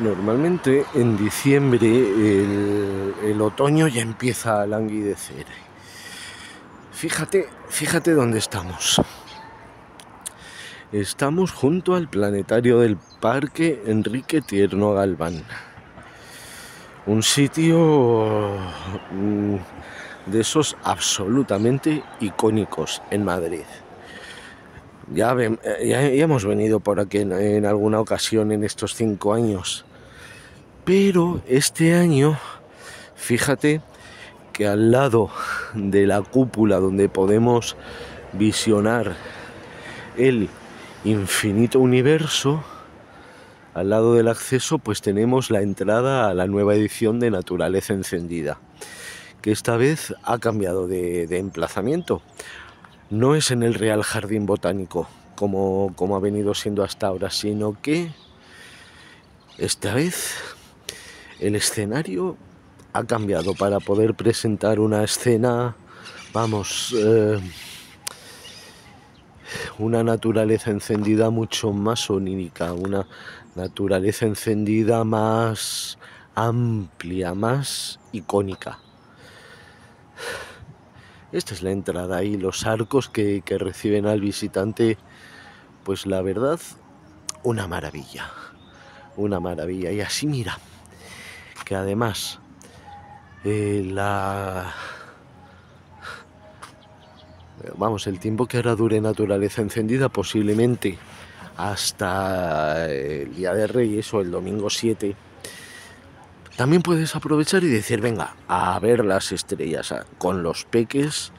Normalmente en diciembre el, otoño ya empieza a languidecer. Fíjate, fíjate dónde estamos. Estamos junto al planetario del Parque Enrique Tierno Galván. Un sitio mm, de esos absolutamente icónicos en Madrid. Ya, eh, hemos venido por aquí en, alguna ocasión en estos cinco años. Pero este año, fíjate que al lado de la cúpula donde podemos visionar el infinito universo, al lado del acceso pues tenemos la entrada a la nueva edición de Naturaleza Encendida, que esta vez ha cambiado de, emplazamiento. No es en el Real Jardín Botánico, como ha venido siendo hasta ahora, sino que esta vez el escenario ha cambiado para poder presentar una escena, vamos, eh, una naturaleza encendida mucho más onírica, una naturaleza encendida más amplia, más icónica. Esta es la entrada y los arcos que, que reciben al visitante, pues la verdad, una maravilla, una maravilla. Y así mira que además eh, la... Vamos, el tiempo que ahora dure naturaleza encendida, posiblemente hasta el Día de Reyes o el domingo 7, también puedes aprovechar y decir, venga, a ver las estrellas con los peques,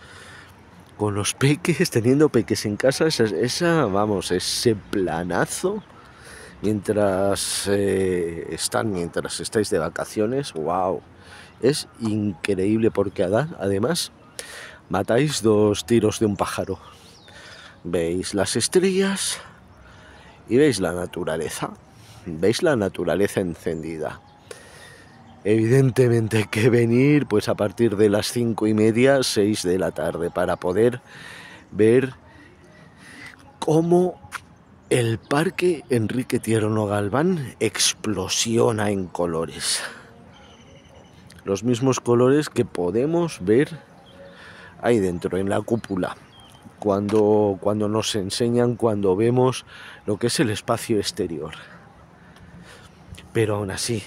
con los peques, teniendo peques en casa, esa, esa vamos, ese planazo mientras eh, están, mientras estáis de vacaciones, wow, es increíble porque además matáis dos tiros de un pájaro. Veis las estrellas y veis la naturaleza, veis la naturaleza encendida. Evidentemente hay que venir pues a partir de las cinco y media, seis de la tarde para poder ver cómo el parque Enrique Tierno Galván explosiona en colores. Los mismos colores que podemos ver ahí dentro, en la cúpula. Cuando, nos enseñan, cuando vemos lo que es el espacio exterior. Pero aún así,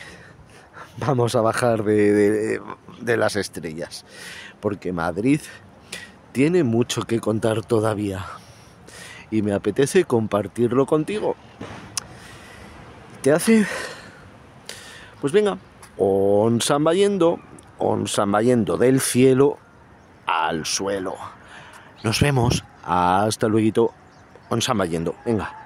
vamos a bajar de las estrellas. Porque Madrid tiene mucho que contar todavía y me apetece compartirlo contigo. Te hace... Pues venga, on san on del cielo al suelo. Nos vemos. Hasta luego. On san Venga.